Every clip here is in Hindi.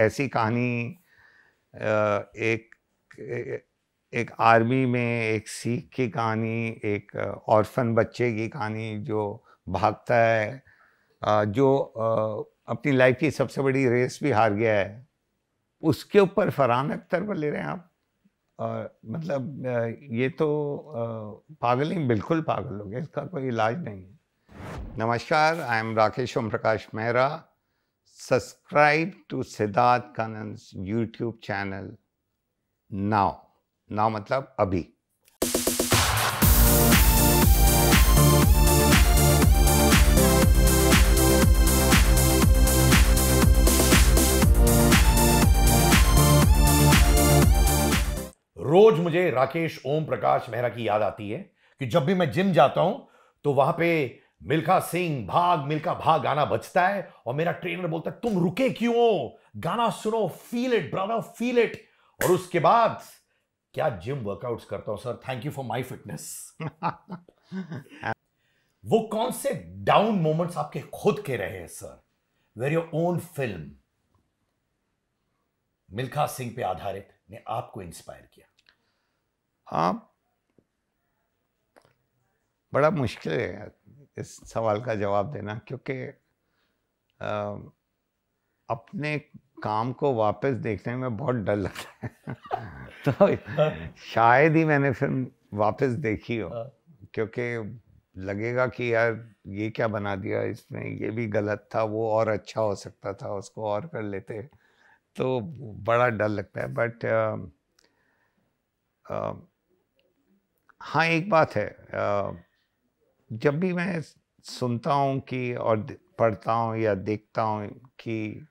ऐसी कहानी एक एक आर्मी में एक सिख की कहानी एक औरफन बच्चे की कहानी जो भागता है जो अपनी लाइफ की सबसे बड़ी रेस भी हार गया है उसके ऊपर फरहान अख्तर पर ले रहे हैं आप आ, मतलब ये तो पागल ही बिल्कुल पागल हो गया इसका कोई इलाज नहीं है नमस्कार I am Rakesh Om Prakash Mehra subscribe to Siddharth Kanan's YouTube channel now. Now मतलब अभी रोज मुझे राकेश ओम प्रकाश मेहरा की याद आती है कि जब भी मैं जिम जाता हूं तो वहां पे मिल्खा सिंह भाग मिल्खा भाग गाना बजता है और मेरा ट्रेनर बोलता है तुम रुके क्यों गाना सुनो feel it brother feel it और उसके बाद क्या जिम वर्कआउट्स करता हूं sir thank you for my fitness वो कौन से डाउन मोमेंट्स आपके खुद के रहे हैं sir were your own film Milkha Singh पे आधारित ने आपको इंस्पायर किया हाँ बड़ा मुश्किल है इस सवाल का जवाब देना क्योंकि अपने काम को वापस देखने में बहुत डर लगता है तो शायद ही मैंने फिल्म वापस देखी हो हाँ। क्योंकि लगेगा कि यार ये क्या बना दिया इसमें ये भी गलत था वो और अच्छा हो सकता था उसको और कर लेते तो बड़ा डर लगता है बट हाँ एक बात है जब भी मैं सुनता हूँ कि और पढ़ता हूँ या देखता हूँ कि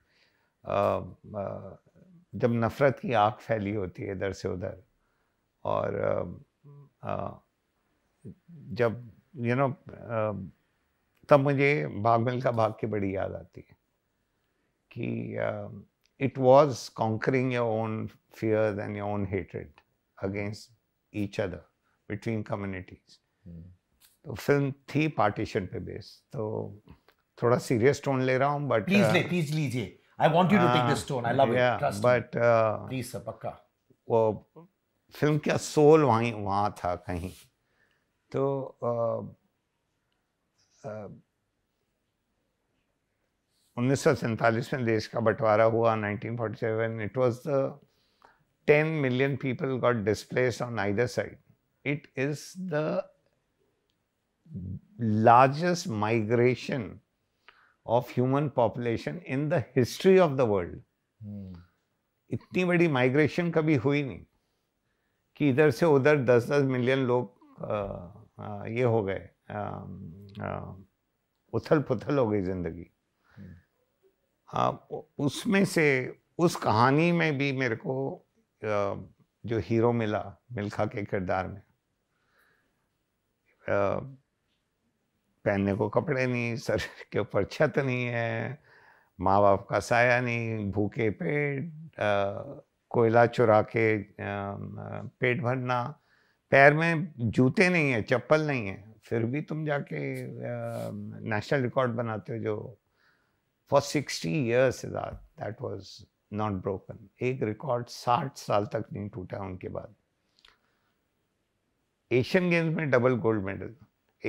जब नफ़रत की आग फैली होती है इधर से उधर और जब यू you नो know, तब मुझे भाग मिल्खा भाग की बड़ी याद आती है कि it was conquering your own fear and your own hatred against each other between communities film थी पार्टीशन पे बेस तो थोड़ा सीरियस टोन ले रहा हूँ बट प्लीज uh, ले प्लीज लीजिए I want you to take this tone I love it trust but please sir पक्का वो फिल्म का सोल वहीं वहाँ था कहीं तो uh, uh, उन्नीस सौ सैंतालीस में देश का बंटवारा हुआ 1947 it was the 10 million people got displaced on either side it is the largest migration of human population in the history of the world. Hmm. इतनी बड़ी migration कभी हुई नहीं कि इधर से उधर 10-10 मिलियन लोग आ, आ, ये हो गए उथल पुथल हो गई जिंदगी hmm. हाँ, उसमें से उस कहानी में भी मेरे को आ, जो हीरो मिला मिल्खा के किरदार में पहनने को कपड़े नहीं सर के ऊपर छत नहीं है माँ बाप का साया नहीं भूखे पेट कोयला चुरा के पेट भरना पैर में जूते नहीं है चप्पल नहीं है फिर भी तुम जाके नेशनल रिकॉर्ड बनाते हो जो for sixty years that was not broken एक रिकॉर्ड साठ साल तक नहीं टूटा उनके बाद एशियन गेम्स में double gold medal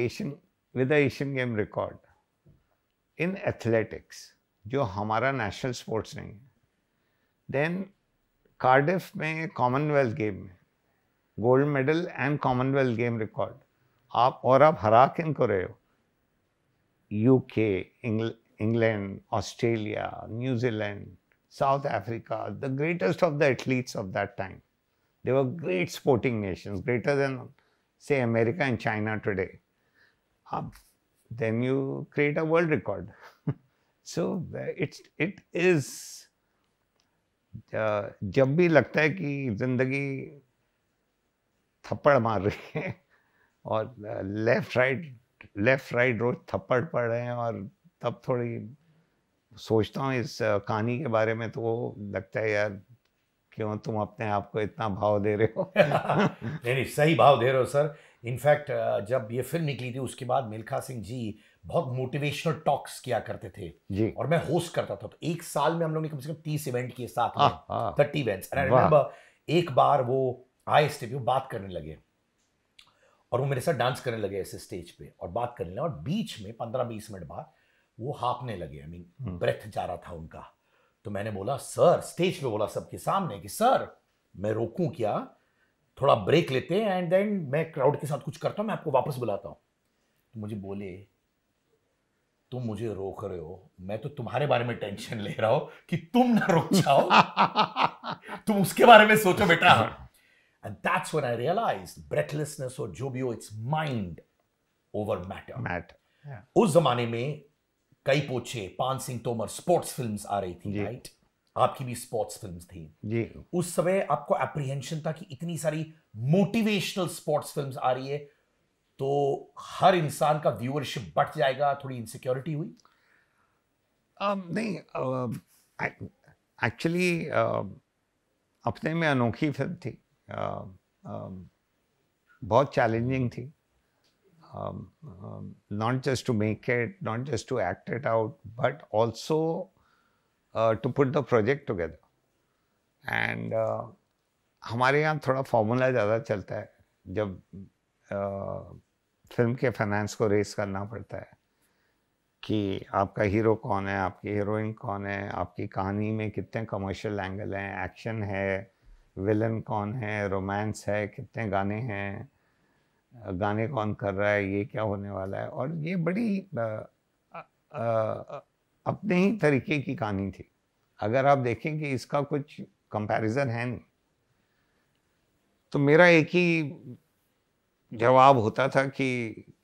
Asian with Asian game record in athletics जो हमारा नेशनल स्पोर्ट्स नहीं है देन कार्डिफ में कॉमनवेल्थ गेम में gold medal and Commonwealth game record आप और आप हरा किन को रहे हो UK England Australia New Zealand South Africa the greatest of the athletes of that time they were great sporting nations greater than से America and China today up, then you create a world record. so it's it is uh, जब भी लगता है कि जिंदगी थप्पड़ मार रही है और लेफ्ट राइट लेफ्ट राइट रोज थप्पड़ पड़ रहे हैं और तब थोड़ी सोचता हूँ इस uh, कहानी के बारे में तो वो लगता है यार क्यों तुम अपने आप को इतना भाव दे रहे हो नहीं नहीं सही भाव दे रहे हो सर इनफैक्ट जब ये फिल्म निकली थी उसके बाद मिल्खा सिंह जी बहुत मोटिवेशनल टॉक्स किया करते थे जी और मैं होस्ट करता था तो एक साल में हम लोग ने कम से कम तीस इवेंट किए साथ में थर्टी इवेंट्स आई रिमेंबर एक बार वो आए स्टेज पे बात करने लगे और वो मेरे साथ डांस करने लगे ऐसे स्टेज पे और बात करने लगे और बीच में पंद्रह बीस मिनट बाद वो हाँपने लगे आई मीन ब्रेथ जा रहा था उनका तो मैंने बोला सर स्टेज पे बोला सबके सामने कि सर मैं रोकूं क्या थोड़ा ब्रेक लेते हैं एंड देन मैं क्राउड के साथ कुछ करता हूँ मैं आपको वापस बुलाता हूँ तो मुझे बोले तुम मुझे रोक रहे हो मैं तो तुम्हारे बारे में टेंशन ले रहा हूं कि तुम ना रोक जाओ तुम उसके बारे में सोचो बेटा and that's when I realize breathlessness और जो भी हो it's mind over matter matter उस जमाने में कई पोछे पान सिंह तोमर स्पोर्ट्स फिल्म्स आ रही थी राइट आपकी भी स्पोर्ट्स फिल्म थी जी उस समय आपको एप्रीहेंशन था कि इतनी सारी मोटिवेशनल स्पोर्ट्स फिल्म आ रही है तो हर इंसान का व्यूअरशिप बढ़ जाएगा थोड़ी इनसिक्योरिटी हुई um, नहीं एक्चुअली uh, uh, अपने में अनोखी फिल्म थी uh, uh, बहुत चैलेंजिंग थी not just to make it not just to act it out but also uh, to put the project together. And uh, हमारे यहाँ थोड़ा फॉर्मूला ज़्यादा चलता है जब फिल्म uh, के फाइनेंस को रेस करना पड़ता है कि आपका हीरो कौन है आपकी हीरोइन कौन है आपकी कहानी में कितने कमर्शियल एंगल हैं एक्शन है विलन कौन है रोमांस है कितने गाने हैं uh, गाने कौन कर रहा है ये क्या होने वाला है और ये बड़ी आ, आ, आ, अपने ही तरीके की कहानी थी अगर आप देखें कि इसका कुछ कंपैरिजन है नहीं तो मेरा एक ही जवाब होता था कि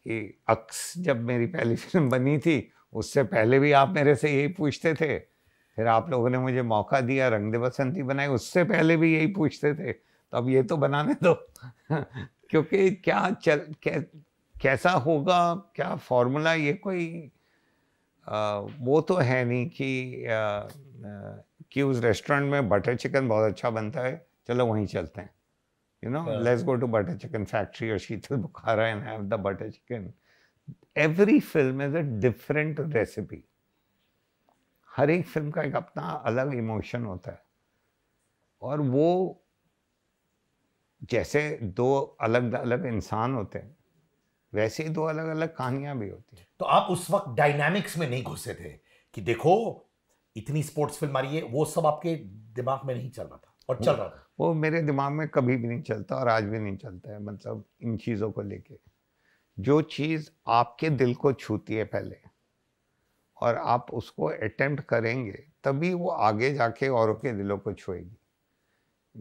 कि अक्स जब मेरी पहली फिल्म बनी थी उससे पहले भी आप मेरे से यही पूछते थे फिर आप लोगों ने मुझे मौका दिया रंग दे बसंती बनाई उससे पहले भी यही पूछते थे तो अब ये तो बनाने दो क्योंकि क्या चल कै, कैसा होगा क्या फॉर्मूला ये कोई वो तो है नहीं कि आ, कि उस रेस्टोरेंट में बटर चिकन बहुत अच्छा बनता है चलो वहीं चलते हैं you know let's go to butter chicken factory और Sheetal Bukhara and have the butter chicken every film is a different recipe हर एक फिल्म का एक अपना अलग इमोशन होता है और वो जैसे दो अलग अलग इंसान होते हैं वैसे ही दो अलग अलग कहानियां भी होती हैं तो आप उस वक्त डायनामिक्स में नहीं घुसे थे कि देखो इतनी स्पोर्ट्स फिल्म आ रही है वो सब आपके दिमाग में नहीं चल रहा था और चल रहा था वो मेरे दिमाग में कभी भी नहीं चलता और आज भी नहीं चलता है मतलब इन चीज़ों को लेके जो चीज़ आपके दिल को छूती है पहले और आप उसको अटेम्प्ट करेंगे तभी वो आगे जाके औरों के दिलों को छुएगी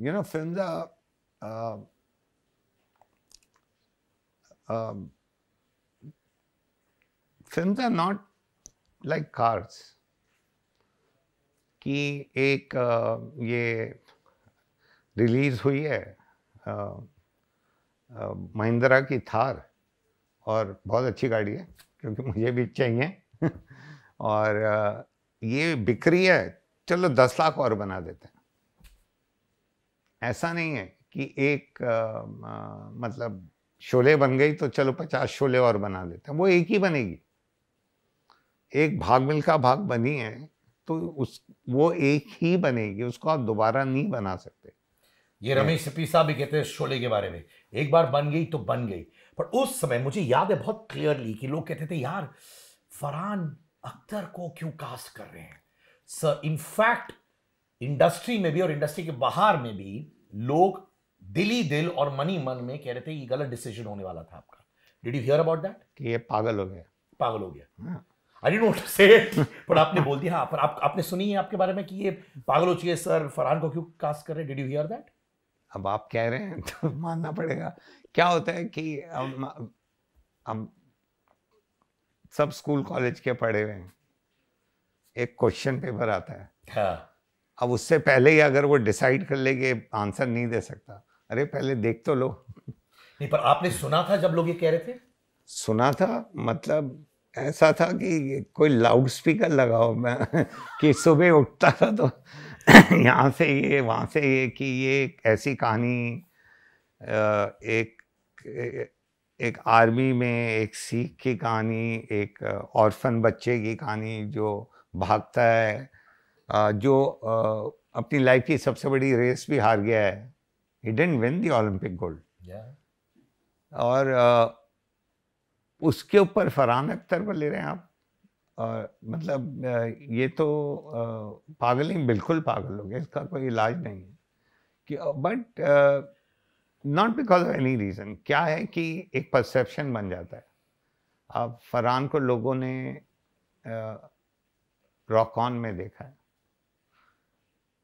you know film film are not like cars कि एक ये रिलीज़ हुई है महिंद्रा की थार और बहुत अच्छी गाड़ी है क्योंकि मुझे भी चाहिए और ये बिक्री है चलो दस लाख और बना देते हैं ऐसा नहीं है कि एक आ, आ, मतलब शोले बन गई तो चलो पचास शोले और बना देते हैं वो एक ही बनेगी एक भाग मिल्खा भाग बनी है तो उस वो एक ही बनेगी उसको आप दोबारा नहीं बना सकते ये रमेश सिपी साहब भी कहते हैं शोले के बारे में एक बार बन गई तो बन गई पर उस समय मुझे याद है बहुत क्लियरली कि लोग कहते थे यार फरहान अख्तर को क्यों कास्ट कर रहे हैं सर इनफैक्ट इंडस्ट्री में भी और इंडस्ट्री के बाहर में भी लोग दिली दिल और मनी मन में कह रहे थे ये गलत डिसीजन होने वाला था आपका did you hear about that कि ये पागल हो गया पागल हो गया हाँ। आई डोंट नो से पर आपने बोल दिया हाँ पर आप आपने सुनी है आपके बारे में कि ये पागल हो चुके सर फरहान को क्यों कास्ट कर रहे हैं डिड यू हियर दैट अब आप कह रहे हैं तो मानना पड़ेगा क्या होता है कि हम हम सब स्कूल कॉलेज के पढ़े हुए हैं एक क्वेश्चन पेपर आता है हाँ. अब उससे पहले ही अगर वो डिसाइड कर लेंगे आंसर नहीं दे सकता अरे पहले देख तो लो नहीं पर आपने सुना था जब लोग ये कह रहे थे सुना था मतलब ऐसा था कि कोई लाउड स्पीकर लगाओ मैं कि सुबह उठता था तो यहाँ से ये वहाँ से ये कि ये ऐसी कहानी एक एक आर्मी में एक सिख की कहानी एक औरफन बच्चे की कहानी जो भागता है जो अपनी लाइफ की सबसे बड़ी रेस भी हार गया है he didn't win the Olympic gold और उसके ऊपर फरहान अख्तर पर ले रहे हैं आप और मतलब ये तो पागल ही बिल्कुल पागल हो गया इसका कोई इलाज नहीं है कि but not because of any reason क्या है कि एक परसेप्शन बन जाता है अब फरहान को लोगों ने रॉकॉन में देखा है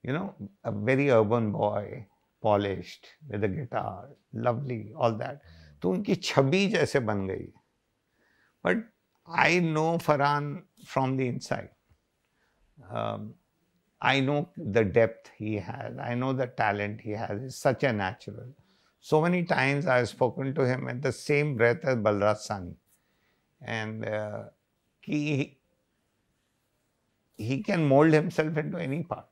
you know a very urban boy polished with guitar lovely all that तो उनकी छवि जैसे बन गई But I know Farhan from the inside. Um, I know the depth he has. I know the talent he has. He's such a natural. So many times I've spoken to him at the same breath as Balraj Sani. And uh, he, he can mold himself into any part.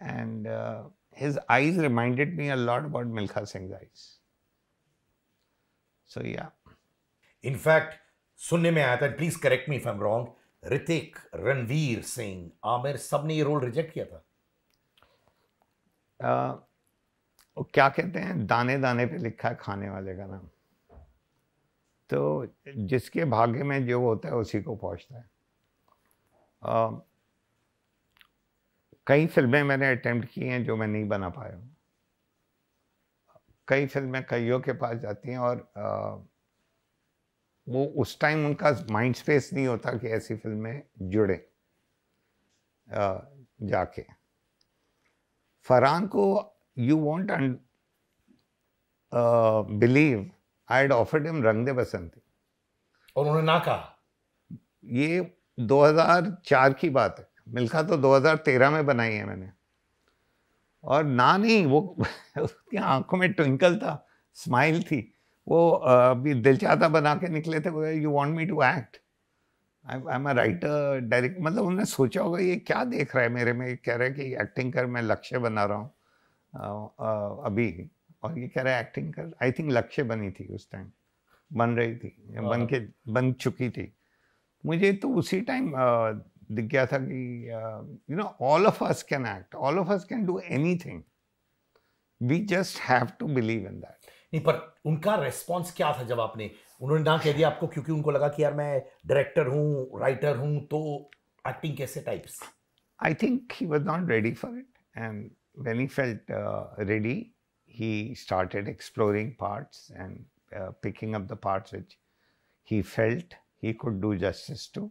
And uh, his eyes reminded me a lot about Milkha Singh's eyes. So, yeah. In fact सुनने में आया था please correct me if I am wrong Hrithik Ranveer Singh Aamir सब ने ये रोल रिजेक्ट किया था आ, वो क्या कहते हैं दाने दाने पे लिखा है खाने वाले का नाम तो जिसके भाग्य में जो होता है उसी को पहुंचता है आ, कई फिल्में मैंने अटेम्प्ट की हैं जो मैं नहीं बना पाया हूँ कई फिल्में कईयों के पास जाती हैं और आ, वो उस टाइम उनका माइंड स्पेस नहीं होता कि ऐसी फिल्में जुड़े जाके फरहान को you won't believe I had offered him Rang De बसंती और उन्होंने ना कहा ये 2004 की बात है मिल्खा तो 2013 में बनाई है मैंने और ना नहीं वो उसकी आंखों में ट्विंकल था स्माइल थी वो अभी दिल चाहता बना के निकले थे you want me to act I am a writer direct मतलब उन्होंने सोचा होगा ये क्या देख रहा है मेरे में ये कह रहा है कि एक्टिंग कर मैं लक्ष्य बना रहा हूँ अभी और ये कह रहा है एक्टिंग कर आई थिंक लक्ष्य बनी थी उस टाइम बन रही थी बन के बन चुकी थी मुझे तो उसी टाइम दिख गया था कि you know all of us can act all of us can do anything we just have to believe in that नहीं पर उनका रेस्पॉन्स क्या था जब आपने उन्होंने ना कह दिया आपको क्योंकि उनको लगा कि यार मैं डायरेक्टर हूँ राइटर हूँ तो एक्टिंग कैसे types I think he was not ready for it and when he felt ready he started exploring parts and picking up the parts which he felt he could do justice to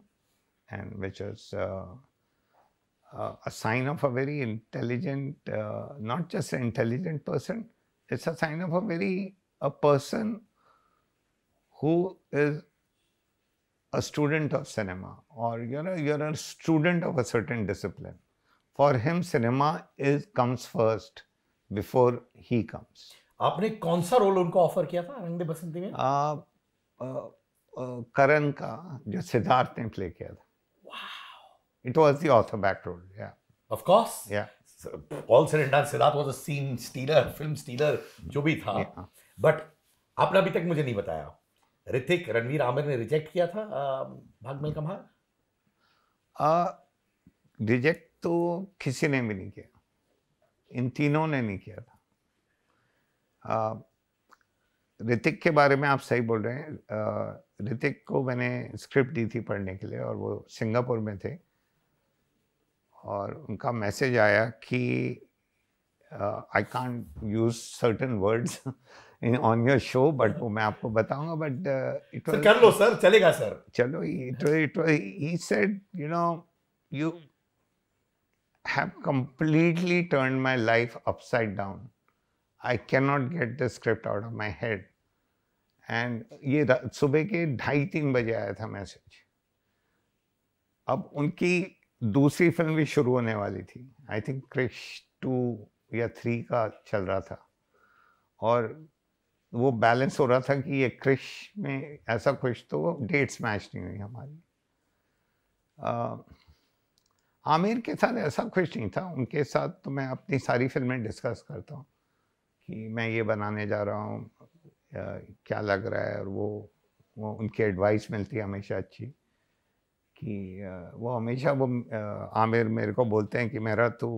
and which was a sign of a very intelligent, uh, not just an intelligent person, it's a sign of a very a person who is a student of cinema or you know you're a student of a certain discipline for him cinema is comes first before he comes आपने कौन सा रोल उनको ऑफर किया था रंग बसंती में आ, आ, आ, करण का जो सिद्धार्थ ने प्ले किया था it was the author back role yeah of course yeah all said and done Siddharth was a scene stealer film stealer जो भी था बट आपने अभी तक मुझे नहीं बताया ऋतिक रणवीर आमिर ने रिजेक्ट किया था भाग मिल कमार रिजेक्ट तो किसी ने भी नहीं किया इन तीनों ने नहीं किया था ऋतिक के बारे में आप सही बोल रहे हैं ऋतिक को मैंने स्क्रिप्ट दी थी पढ़ने के लिए और वो सिंगापुर में थे और उनका मैसेज आया कि I can't use certain words in on your show but वो मैं आपको बताऊंगा बट इट वॉज कर लो सर चलेगा सर चलो it it he said you know you have completely turn my life upside down I can not get the script out of my head and ये सुबह के ढाई तीन बजे आया था मैसेज अब उनकी दूसरी फिल्म भी शुरू होने वाली थी आई थिंक क्रिश टू या थ्री का चल रहा था और वो बैलेंस हो रहा था कि ये क्रिश में ऐसा कुछ तो डेट्स मैच नहीं हुई हमारी आ, आमिर के साथ ऐसा कुछ नहीं था उनके साथ तो मैं अपनी सारी फिल्में डिस्कस करता हूँ कि मैं ये बनाने जा रहा हूँ क्या लग रहा है और वो वो उनकी एडवाइस मिलती है हमेशा अच्छी कि वो हमेशा वो आमिर मेरे को बोलते हैं कि मेरा तू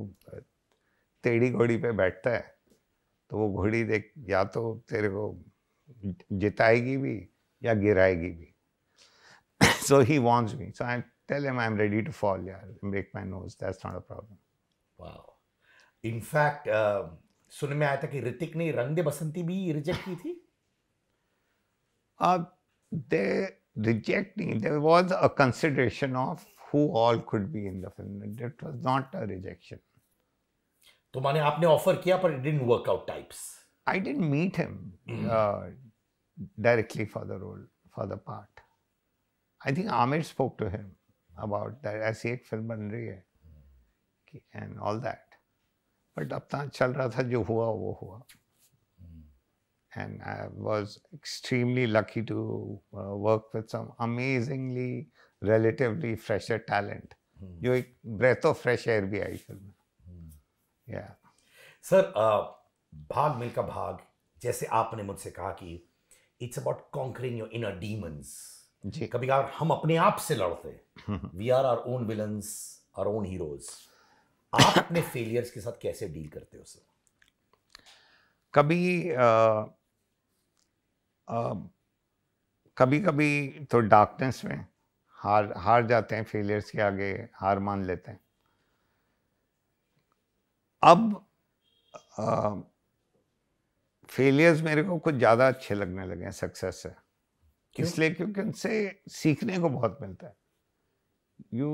टेढ़ी घोड़ी पे बैठता है तो वो घोड़ी देख या तो तेरे को जिताएगी भी या गिराएगी भी so he wants me so I tell am I am ready to fall यार break my nose that's not a problem in fact सुन में आया था कि ऋतिक ने रंग दे बसंती भी रिजेक्ट की थी अब uh, they rejecting, there was a consideration of who all could be in the film. It was not a rejection. तो माने आपने ऑफर किया पर it didn't work out types I didn't meet him directly for the role for the part I think Aamir spoke to him about that ऐसी एक फिल्म बन रही है एंड ऑल दैट बट अपना चल रहा था जो हुआ वो हुआ and I was extremely lucky to uh, work with some amazingly, relatively fresher talent. Hmm. जो एक ब्रेथ ऑफ फ्रेश एयर भी आई फिल्म या सर hmm. uh, भाग मिल्खा भाग जैसे आपने मुझसे कहा कि it's about conquering your inner demons जी कभी कभार हम अपने आप से लड़ते we are our own villains our own heroes आप अपने फेलियर्स के साथ कैसे डील करते हो सर कभी uh, Um, कभी कभी तो डार्कनेस में हार हार जाते हैं फेलियर्स के आगे हार मान लेते हैं अब फेलियर्स uh, मेरे को कुछ ज़्यादा अच्छे लगने लगे हैं सक्सेस से इसलिए क्योंकि उनसे सीखने को बहुत मिलता है you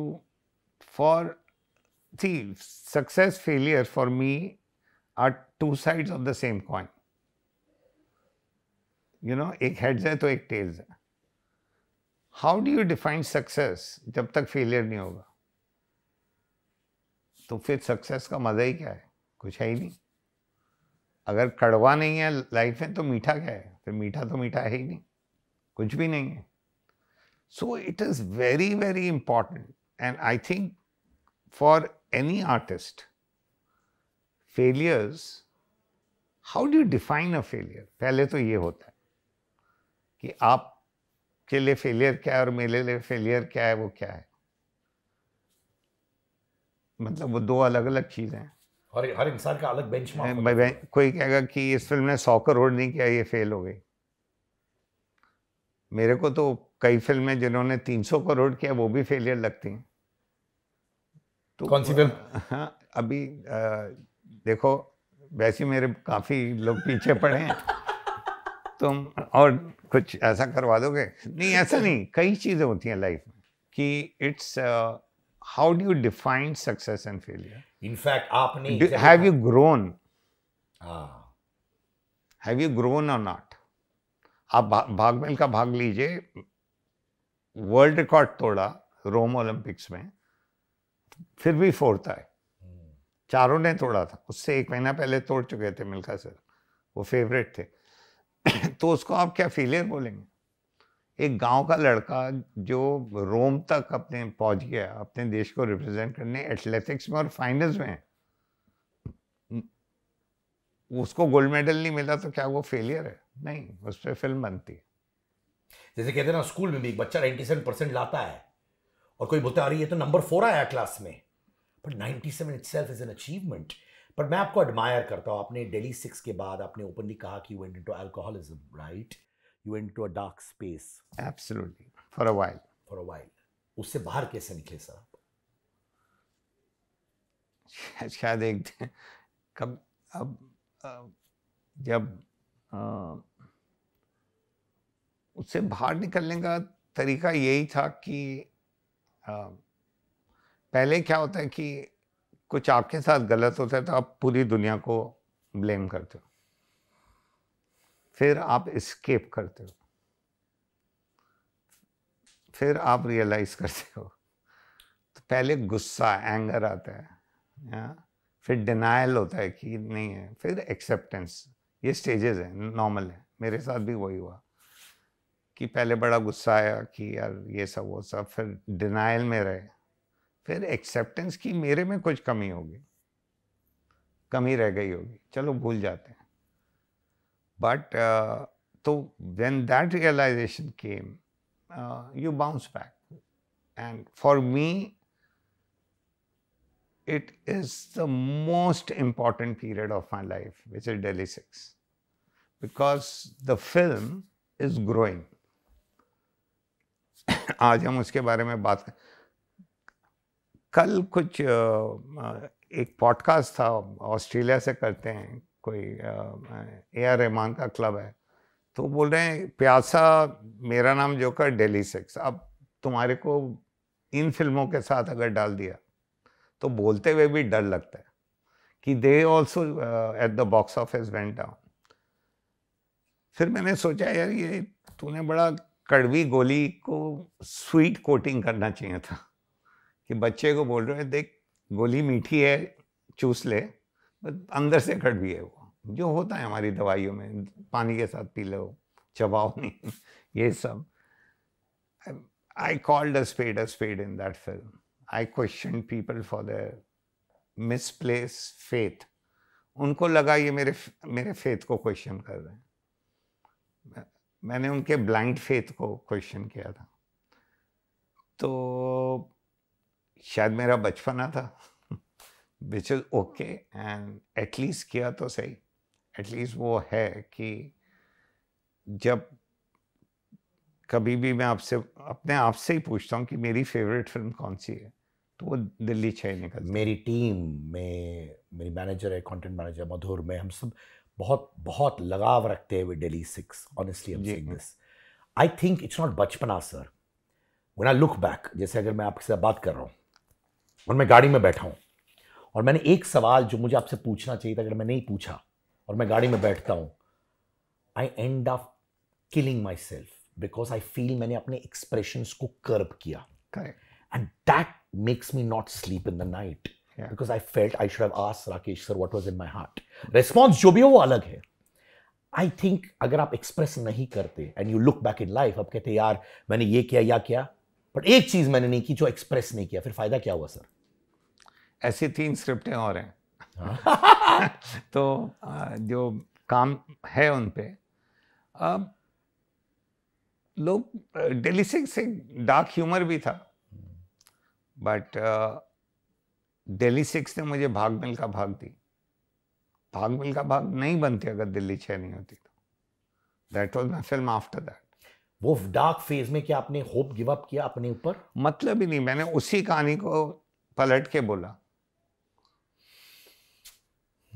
for see success failure for me are two sides of the same coin you know एक हेड्स है तो एक टेल्स है how do you define success जब तक फेलियर नहीं होगा तो फिर सक्सेस का मज़ा ही क्या है कुछ है ही नहीं अगर कड़वा नहीं है लाइफ में तो मीठा क्या है फिर मीठा तो मीठा है ही नहीं कुछ भी नहीं है so it is very very important and I think for any artist failures how do define a failure पहले तो ये होता है कि आप के लिए फेलियर क्या है और मेरे लिए फेलियर क्या है वो क्या है मतलब वो दो अलग अलग चीज़ें हैं और हर इंसान का अलग बेंच कोई कहेगा कि इस फिल्म ने सौ करोड़ नहीं किया ये फेल हो गई मेरे को तो कई फिल्में जिन्होंने तीन सौ करोड़ किया वो भी फेलियर लगती हैं तो कौन सी फिल्म हाँ, अभी आ, देखो वैसे मेरे काफ़ी लोग पीछे पड़े हैं तुम और कुछ ऐसा करवा दोगे नहीं ऐसा नहीं कई चीज़ें होती हैं लाइफ में कि it's how do you define success and failure in fact आपने have you grown have you grown और नॉट आप भा, भागमेल का भाग लीजिए वर्ल्ड रिकॉर्ड तोड़ा रोम ओलंपिक्स में फिर भी फोर्थ आए हम्म। चारों ने तोड़ा था उससे एक महीना पहले तोड़ चुके थे मिल्खा सर वो फेवरेट थे तो उसको आप क्या फेलियर बोलेंगे एक गांव का लड़का जो रोम तक अपने पहुंच गया अपने देश को रिप्रेजेंट करने एथलेटिक्स में और फाइनल्स में हम्म, उसको गोल्ड मेडल नहीं मिला तो क्या वो फेलियर है नहीं उस पर फिल्म बनती है जैसे कहते हैं ना स्कूल में भी एक बच्चा नाइन्टी सेवन परसेंट लाता है और कोई बोलता अरे ये तो नंबर फोर आया क्लास में but ninety seven itself is an achievement but मैं आपको एडमायर करता हूँ आपने डेली सिक्स के बाद आपने ओपनली कहा कि you end into alcoholism right you went to a dark space absolutely for a while for a while उससे बाहर कैसे निकले सर आप शायद एक कब अब, जब उससे बाहर निकलने का तरीका यही था कि आ, पहले क्या होता है कि कुछ आपके साथ गलत होता है तो आप पूरी दुनिया को ब्लेम करते हो फिर आप स्केप करते हो फिर आप रियलाइज करते हो तो पहले गुस्सा एंगर आता है या फिर डिनाइल होता है कि नहीं है फिर एक्सेप्टेंस ये स्टेजेस हैं नॉर्मल है मेरे साथ भी वही हुआ कि पहले बड़ा गुस्सा आया कि यार ये सब वो सब फिर डिनाइल में रहे फिर एक्सेप्टेंस की मेरे में कुछ कमी होगी कमी रह गई होगी चलो भूल जाते हैं बट uh, तो when that realisation came you bounce back and for me it is the most important period of my life which is Delhi six because the film is growing आज हम उसके बारे में बात करें कल कुछ एक पॉडकास्ट था ऑस्ट्रेलिया से करते हैं कोई ए आर रहमान का क्लब है तो बोल रहे हैं प्यासा मेरा नाम जोकर डेली सिक्स अब तुम्हारे को इन फिल्मों के साथ अगर डाल दिया तो बोलते हुए भी डर लगता है कि they also at the box office went down फिर मैंने सोचा यार ये तूने बड़ा कड़वी गोली को स्वीट कोटिंग करना चाहिए था कि बच्चे को बोल रहे हैं देख गोली मीठी है चूस ले अंदर से कट भी है वो जो होता है हमारी दवाइयों में पानी के साथ पी लो चबाओ नहीं ये सब I called a spade a spade in that film. I questioned people for their misplaced faith उनको लगा ये मेरे मेरे फेथ को क्वेश्चन कर रहे हैं मैंने उनके ब्लाइंड फेथ को क्वेश्चन किया था तो शायद मेरा बचपना था which is okay and at least किया तो सही एटलीस्ट वो है कि जब कभी भी मैं आपसे अपने आप से ही पूछता हूँ कि मेरी फेवरेट फिल्म कौन सी है तो वो दिल्ली छः निकल मेरी टीम में मेरी मैनेजर है कंटेंट मैनेजर मधुर में हम सब बहुत बहुत लगाव रखते हैं with Delhi six honestly I this I think it's not बचपना sir when I look back जैसे अगर मैं आपके साथ बात कर रहा हूँ और मैं गाड़ी में बैठा हूँ और मैंने एक सवाल जो मुझे आपसे पूछना चाहिए था अगर मैं नहीं पूछा और मैं गाड़ी में बैठता हूँ I end of killing myself because I feel मैंने अपने एक्सप्रेशन को कर्ब किया and that makes me not sleep in the night because I felt I should ask Rakesh sir what was in my heart response जो भी हो वो अलग है आई थिंक अगर आप एक्सप्रेस नहीं करते and you look back in life आप कहते यार मैंने ये किया या किया बट एक चीज मैंने नहीं की जो एक्सप्रेस नहीं किया फिर फायदा क्या हुआ सर ऐसी तीन स्क्रिप्टें और हैं हाँ। तो जो काम है उन पर अब लोग डेली सिक्स एक डार्क ह्यूमर भी था बट दिल्ली सिक्स ने मुझे भाग मिल का भाग दी भाग मिल का भाग नहीं बनती अगर दिल्ली छह नहीं होती तो that was my film after that वो डार्क फेज में क्या आपने होप गिव अप किया अपने ऊपर मतलब ही नहीं मैंने उसी कहानी को पलट के बोला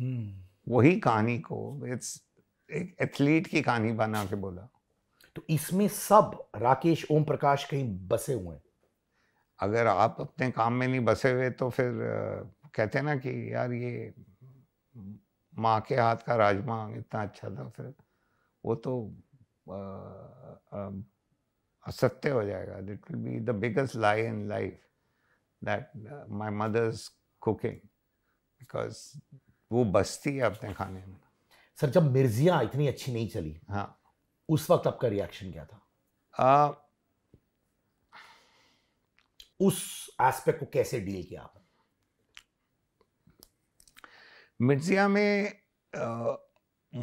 हम्म। वही कहानी को इट्स एक एथलीट की कहानी बना के बोला तो इसमें सब राकेश ओम प्रकाश कहीं बसे हुए हैं अगर आप अपने काम में नहीं बसे हुए तो फिर आ, कहते ना कि यार ये माँ के हाथ का राजमा इतना अच्छा था फिर वो तो असत्य हो जाएगा it will be the biggest lie in life that my mother's cooking because वो बसती है अपने खाने में सर जब मिर्जिया इतनी अच्छी नहीं चली हाँ उस वक्त आपका रिएक्शन क्या था आ, उस एस्पेक्ट को कैसे डील किया आप मिर्जिया में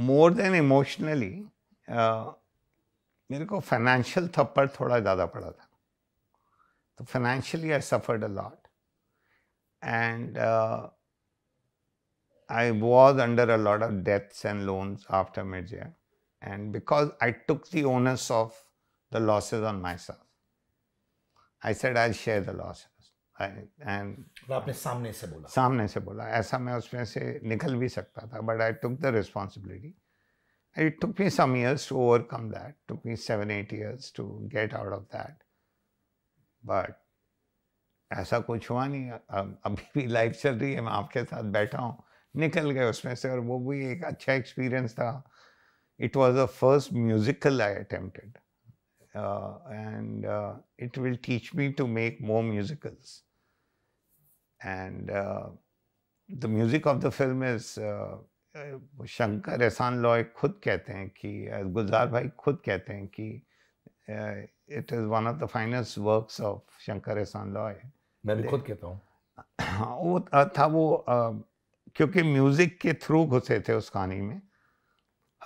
मोर देन इमोशनली मेरे को फाइनेंशियल थप्पड़ थोड़ा ज़्यादा पड़ा था तो financially I suffered a lot and I was under a lot of debts and loans after mid-year, And because I took the onus of the losses on myself, I said I'll share the losses. I, and आपने सामने से बोला सामने से बोला ऐसा मैं उसमें से निकल भी सकता था it took me some years to overcome that it took me seven eight years to get out of that but ऐसा कुछ हुआ नहीं अभी भी लाइफ चल रही है मैं आपके साथ बैठा हूँ निकल गए उसमें से और वो भी एक अच्छा एक्सपीरियंस था it was the first musical I attempted and it will teach me to make more musicals and the music of the film is Shankar Ehsaan Loy खुद कहते हैं कि गुलजार uh, भाई खुद कहते हैं कि it is one of the finest work of Shankar Ehsaan Loy मैं भी खुद कहता हूँ वो था वो uh, क्योंकि म्यूज़िक के थ्रू घुसे थे उस कहानी में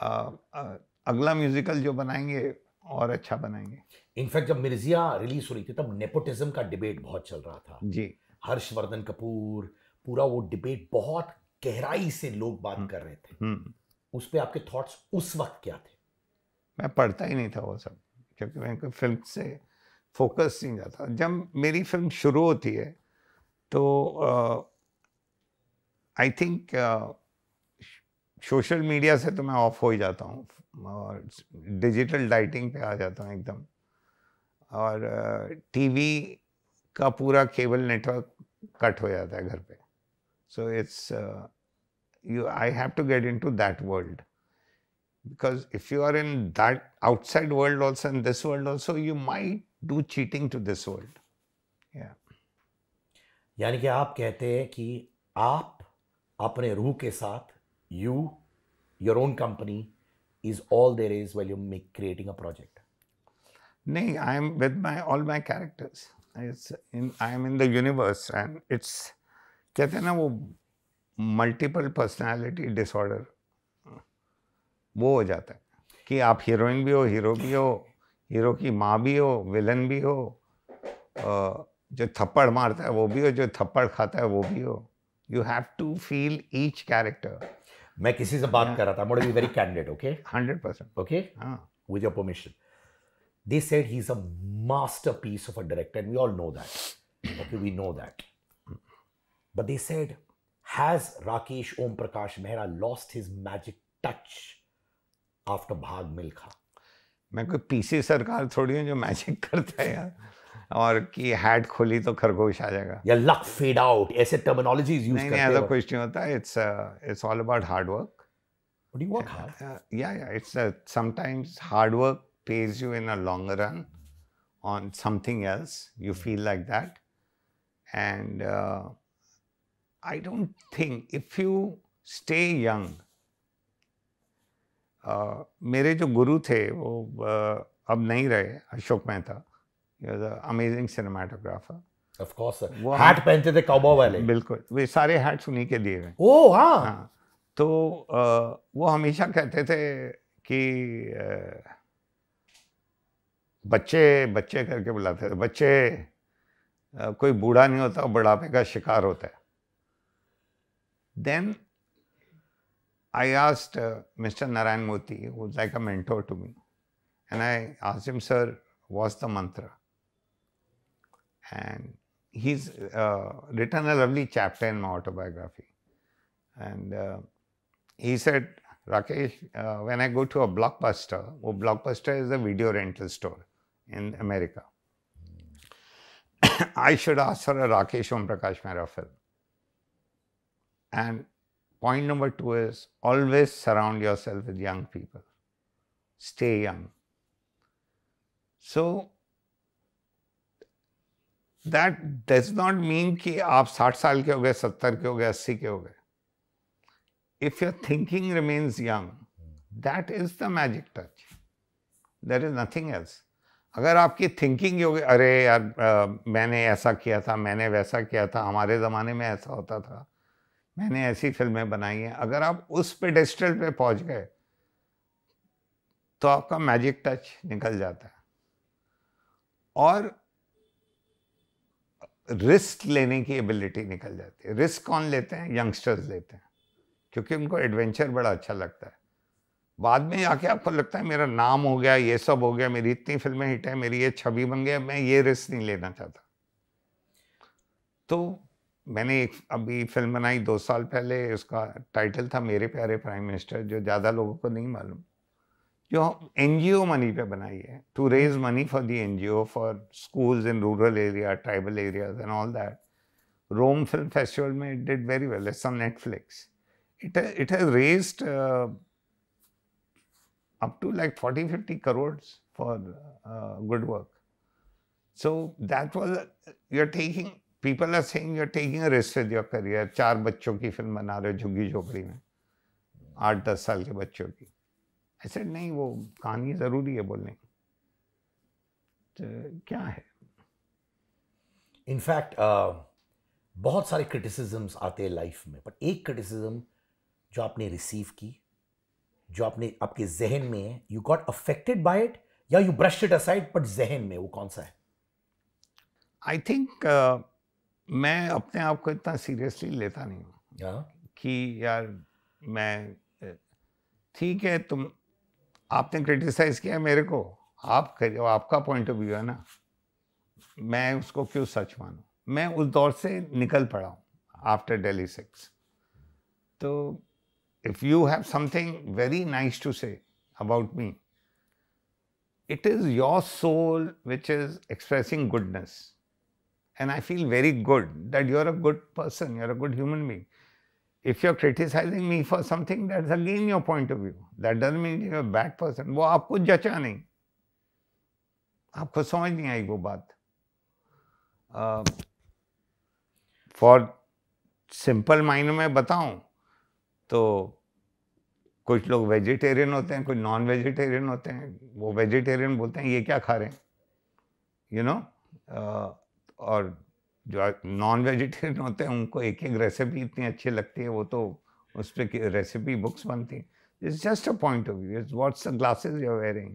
आ, आ, अगला म्यूज़िकल जो बनाएंगे और अच्छा बनाएंगे इनफैक्ट जब मिर्जिया रिलीज हो रही थी तब नेपोटिज्म का डिबेट बहुत चल रहा था जी हर्षवर्धन कपूर पूरा वो डिबेट बहुत गहराई से लोग बात हम्म। कर रहे थे हम्म। उस पर आपके थॉट्स उस वक्त क्या थे मैं पढ़ता ही नहीं था वो सब क्योंकि मैं फिल्म से फोकस नहीं जाता जब मेरी फिल्म शुरू होती है तो आई थिंक सोशल मीडिया से तो मैं ऑफ हो ही जाता हूँ और डिजिटल डाइटिंग पे आ जाता हूँ एकदम और टीवी uh, का पूरा केबल नेटवर्क कट हो जाता है घर पे so it's you I have to get into that world because if you are in that outside world also in this world also you might do cheating to this world यानी कि आप कहते हैं कि आप अपने रूह के साथ you your own company is all there is well you make creating a project नहीं I am with my all my characters in I am in the universe and it's कहते हैं ना वो मल्टीपल पर्सनैलिटी डिसऑर्डर वो हो जाता है कि आप हीरोइन भी हो हीरो भी हो हीरो की माँ भी हो विलन भी हो जो थप्पड़ मारता है वो भी हो जो थप्पड़ खाता है वो भी हो you have to feel each character मैं किसी से बात कर रहा था mode be very candidate okay hundred percent okay with your permission they said he is a masterpiece of a director and we all know that okay we know that but they said has Rakeysh Om Prakash Mehra lost his magic touch after Bhaag Milkha मैं कोई पीसी सरकार थोड़ी हूँ जो मैजिक करता है यार और कि हैट खोली तो खरगोश आ जाएगा या लक फेड आउट ऐसे टर्मिनोलॉजीज यूज करते हैं ऐसा कुछ नहीं होता it's it's all about hard work what you work hard yeah yeah it's sometimes hard work pays you in a long run on something else you feel like that and I don't think if you stay young मेरे जो गुरु थे वो uh, अब नहीं रहे Ashok Mehta he was an of course वो हैट पहनते थे कौबो वाले बिल्कुल वे सारे हैट्स उन्हीं के दिए हुए ओ हाँ, हाँ तो आ, वो हमेशा कहते थे कि आ, बच्चे बच्चे करके बुलाते थे बच्चे आ, कोई बूढ़ा नहीं होता बुढ़ापे का शिकार होता है then I asked Mr Narayan Moti was like a mentor to me and I asked him sir was the mantra And he's uh, written a lovely chapter in my autobiography. And uh, he said, Rakesh, uh, when I go to a blockbuster, well, oh, blockbuster is a video rental store in America. I should ask for a Rakesh Om Prakash Mehra film. And point number two is always surround yourself with young people. Stay young. So that does not mean कि आप साठ साल के हो गए सत्तर के हो गए अस्सी के हो गए if your thinking remains young that is the magic touch there is nothing else अगर आपकी थिंकिंग होगी अरे यार आ, मैंने ऐसा किया था मैंने वैसा किया था हमारे ज़माने में ऐसा होता था मैंने ऐसी फिल्में बनाई हैं अगर आप उस डिजिटल पे पहुंच गए तो आपका मैजिक टच निकल जाता है और रिस्क लेने की एबिलिटी निकल जाती है रिस्क कौन लेते हैं यंगस्टर्स लेते हैं क्योंकि उनको एडवेंचर बड़ा अच्छा लगता है बाद में आके आपको लगता है मेरा नाम हो गया ये सब हो गया मेरी इतनी फिल्में हिट है मेरी ये छवि बन गया मैं ये रिस्क नहीं लेना चाहता तो मैंने एक अभी फिल्म बनाई दो साल पहले उसका टाइटल था मेरे प्यारे प्राइम मिनिस्टर जो ज़्यादा लोगों को नहीं मालूम जो एन मनी पे बनाई है to raise money for the N G O for schools in rural area tribal areas and all that Rome film festival में it did very well it's on Netflix it it has raised uh, up to like 40 50 crores for uh, good work so that was you're taking people are saying you're taking a चार बच्चों की फिल्म बना रहे हो झुग्गी झोपड़ी में आठ दस साल के बच्चों की आई सेड नहीं वो कहानी ज़रूरी है बोलने तो क्या है इनफैक्ट uh, बहुत सारे क्रिटिसिजम्स आते हैं लाइफ में पर एक क्रिटिसिज्म जो आपने रिसीव की जो आपने आपके जहन में है you got affected by it या you brush it aside but जहन में वो कौन सा है आई थिंक uh, मैं अपने आप को इतना सीरियसली लेता नहीं हूँ yeah? हाँ। कि यार मैं ठीक है तुम आपने क्रिटिसाइज किया मेरे को आप करिए आपका पॉइंट ऑफ व्यू है ना मैं उसको क्यों सच मानू मैं उस दौर से निकल पड़ा हूँ आफ्टर डेली सेक्स तो if you have something very nice to say about me it is your soul which is expressing goodness and I feel very good that you are a good person you are a good human being if you're criticizing me for something, that's again your point of view. That doesn't mean you're a bad person. वो आपको जचा नहीं आपको समझ नहीं आई वो बात फॉर सिंपल मायने में बताऊं तो कुछ लोग वेजिटेरियन होते हैं कुछ नॉन वेजिटेरियन होते हैं वो वेजिटेरियन बोलते हैं ये क्या खा रहे हैं you you know know? uh, और जो नॉन वेजिटेरियन होते हैं उनको एक एक रेसिपी इतनी अच्छी लगती है वो तो उस पर रेसिपी बुक्स बनती हैं It's just a point of view. It's what's the glasses you're wearing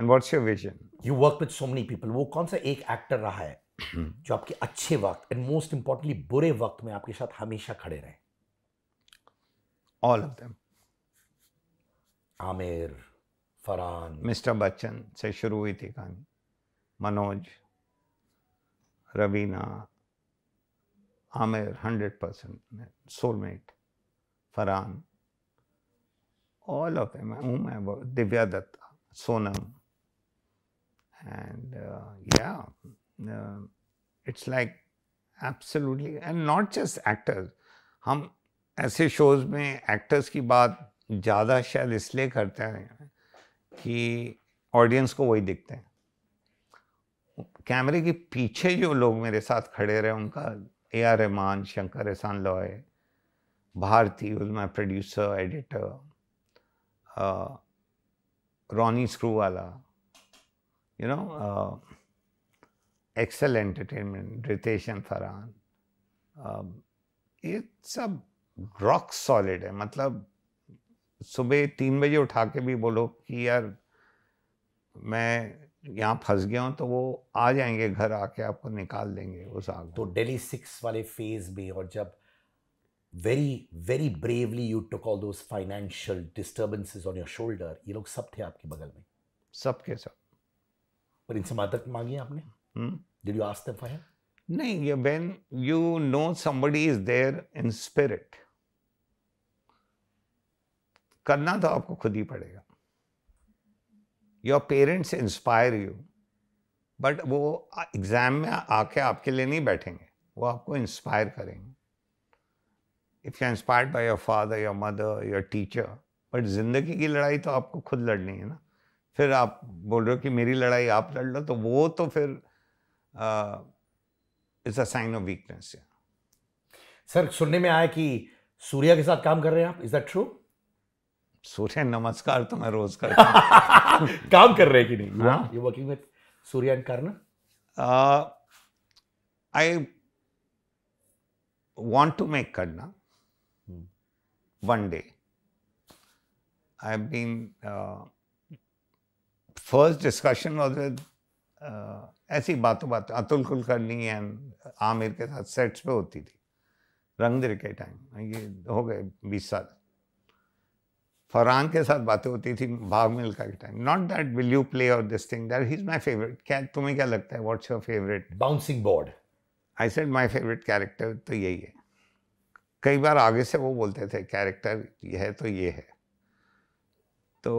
and what's your vision. You work with so many people. वो कौन सा एक एक्टर रहा है जो आपके अच्छे वक्त एंड मोस्ट इम्पोर्टेंटली बुरे वक्त में आपके साथ हमेशा खड़े रहे all of them Aamir Farhan Mr Bachchan से शुरू हुई थी कहानी Manoj Raveena Aamir hundred percent soulmate Farhan all of them whomever, Divya Datta, Sonam. And uh, yeah, uh, it's like absolutely, and not just हम ऐसे शोज में एक्टर्स की बात ज़्यादा शायद इसलिए करते हैं कि ऑडियंस को वही दिखते हैं कैमरे के पीछे जो लोग मेरे साथ खड़े रहे उनका A R Rahman Shankar Ehsaan Loy Bharati was my producer editor Ronnie वाला you know Excel Entertainment Ritesh Farhan ये सब रॉक सॉलिड है मतलब सुबह तीन बजे उठा के भी बोलो कि यार मैं यहाँ फंस गए हो तो वो आ जाएंगे घर आके आपको निकाल देंगे उस आग तो डेली सिक्स वाले फेज में और जब very very bravely you took all those financial disturbances on your shoulder ये लोग सब थे आपके बगल में सब के सब पर इनसे मदद मांगी आपने did you ask them for नहीं ये when you know somebody is there in spirit करना तो आपको खुद ही पड़ेगा your parents inspire you but वो एग्ज़ाम में आके आपके लिए नहीं बैठेंगे वो आपको इंस्पायर करेंगे if you inspired by your father your mother your teacher but ज़िंदगी की लड़ाई तो आपको खुद लड़नी है ना फिर आप बोल रहे हो कि मेरी लड़ाई आप लड़ लो तो वो तो फिर it's a sign of weakness sir सुनने में आया कि सूर्या के साथ काम कर रहे हैं आप इज़ दैट ट्रू सूर्य नमस्कार तो मैं रोज करता हूँ काम कर रहे कि नहीं हाँ you working with Surya and Karna I want to make Karna one day I been first discussion first with uh, ऐसी बातों बात अतुल कुलकर्णी एंड आमिर के साथ सेट्स पे होती थी रंग दिल के टाइम ये हो गए बीस साल फरहान के साथ बातें होती थी भाग मिलकर के time not that will you play और this thing that is my favourite क्या तुम्हें क्या लगता है what's your favourite bouncing board I said my favourite character तो यही है कई बार आगे से वो बोलते थे कैरेक्टर यह है तो ये है तो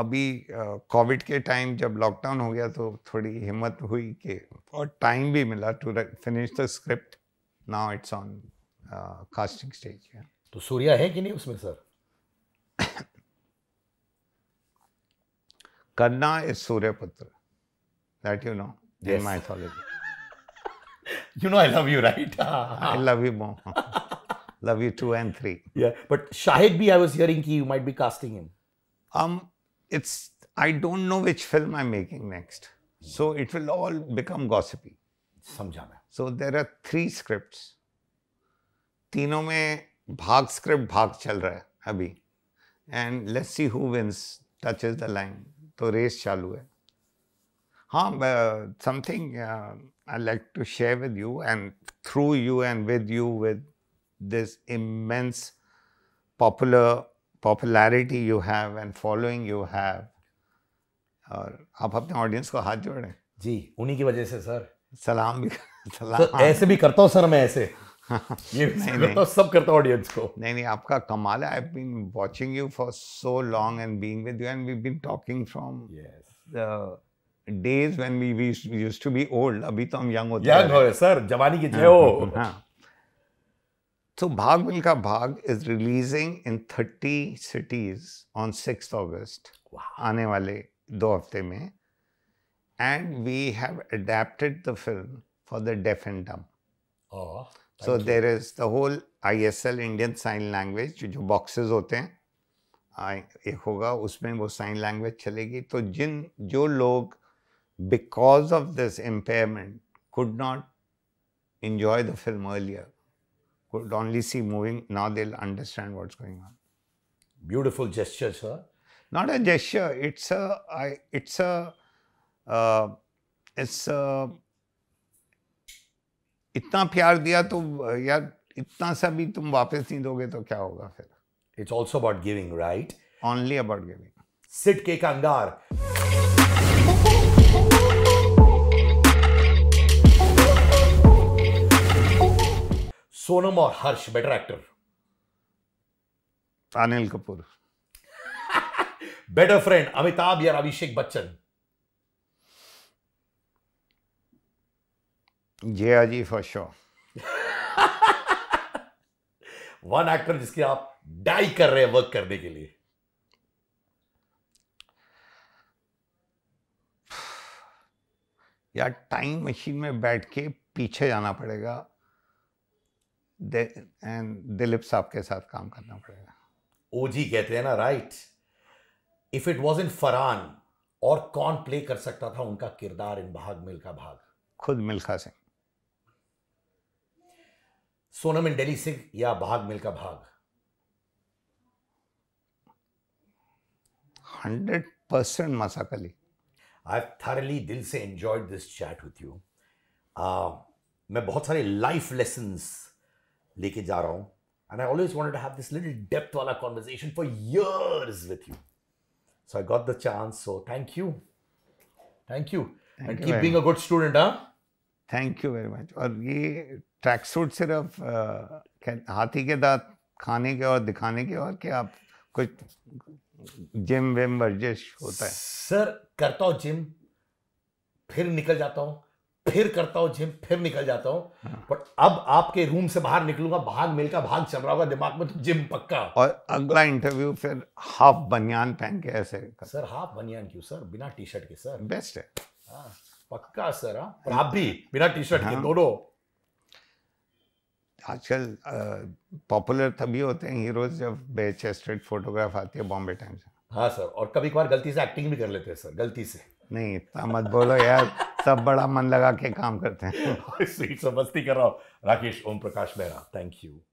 अभी कोविड के टाइम जब लॉकडाउन हो गया तो थोड़ी हिम्मत हुई कि और टाइम भी मिला to finish the script now it's on casting stage तो सूर्या है कि नहीं उसमें sir Karna is Surya Putra. That you know yes. in mythology. you know I love you, right? I love you more. love you two and three. Yeah, but Shahid B, I was hearing ki you might be casting him. Um, it's I don't know which film I'm making next, so it will all become gossipy. Samjana. So there are three scripts. तीनों में भाग स्क्रिप्ट भाग चल रहा है अभी and let's see who wins is the line तो रेस चालू है हाँ something I like to share with you and through you and with you with this immense popular popularity you have and following you have और आप अपने ऑडियंस को हाथ जोड़ें जी उन्हीं की वजह से सर सलाम भी सलाम ऐसे भी करता हूँ सर मैं ऐसे ये नहीं, नहीं, सब करता ऑडियंस को नहीं नहीं आपका कमाल है I been watching you for so long and being with you and we been talking from yes days when we we used to be old अभी तो हम यंग होते यंग हो सर जवानी की जय हाँ, हो हां हाँ। तो भाग Bhag Milka Bhag is releasing in 30 cities on 6th August. आने वाले दो हफ्ते में and we have adapted the film for the deaf and dumb Oh. So there is the whole I S L Indian sign language जो बॉक्सेज होते हैं एक होगा उसमें वो साइन लैंग्वेज चलेगी तो जिन जो लोग because of this impairment could not enjoy the film earlier could only see moving not दिल understand what's going on beautiful gesture sir not a gesture it's it's a it's a इतना प्यार दिया तो यार इतना सा भी तुम वापस नहीं दोगे तो क्या होगा फिर it's also about giving right only about giving sit के कंगार सोनम और Harsh better actor Anil Kapoor better friend Amitabh या अभिषेक बच्चन Yeah, जी फॉर शो वन एक्टर जिसके आप डाई कर रहे हैं वर्क करने के लिए या टाइम मशीन में बैठ के पीछे जाना पड़ेगा एंड दिलीप साहब के साथ काम करना पड़ेगा ओजी कहते हैं ना right if it was in Farhan और कौन प्ले कर सकता था उनका किरदार इन भाग मिल्खा भाग खुद मिल्खा सिंह सोनम इन डेली सिंह या Bhaag Milkha Bhaag hundred percent Masakali I thoroughly दिल से enjoyed this chat with you मैं बहुत सारे लाइफ लेसन लेके जा रहा हूं and I always want this little depth वाला conversation for years with you so I got the chance so thank you thank you and keeping a good student हाँ थैंक यू वेरी मच और ये ट्रैक सूट सिर्फ हाथी के दांत खाने के और दिखाने के और क्या आप कुछ जिम विम वर्जिश होता है सर करता हूँ जिम फिर निकल जाता हूँ फिर करता हूँ जिम फिर निकल जाता हूँ हाँ। बट अब आपके रूम से बाहर निकलूंगा भाग मिलकर का भाग चल रहा होगा दिमाग में तो जिम पक्का और अगला इंटरव्यू फिर हाफ बनियान पहन के ऐसे सर हाफ बनियान क्यों सर बिना टी शर्ट के सर बेस्ट है हाँ पक्का सर हाँ पर हाँ। आप भी बिना टी शर्ट हाँ। के दोनों आजकल पॉपुलर तभी होते हैं हीरोज जब बेचेस्टेड फोटोग्राफ आती है बॉम्बे टाइम्स हाँ सर और कभी कभार गलती से एक्टिंग भी कर लेते हैं सर गलती से नहीं इतना मत बोलो यार सब बड़ा मन लगा के काम करते हैं स्वीट मस्ती कर रहा हूँ राकेश ओम प्रकाश मेहरा थैंक यू